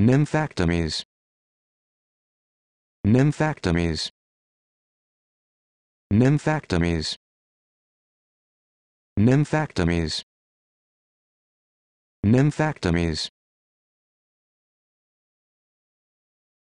Nymphectomies. Nymphectomies. Nymphectomies. Nymphectomies. Nymphectomies.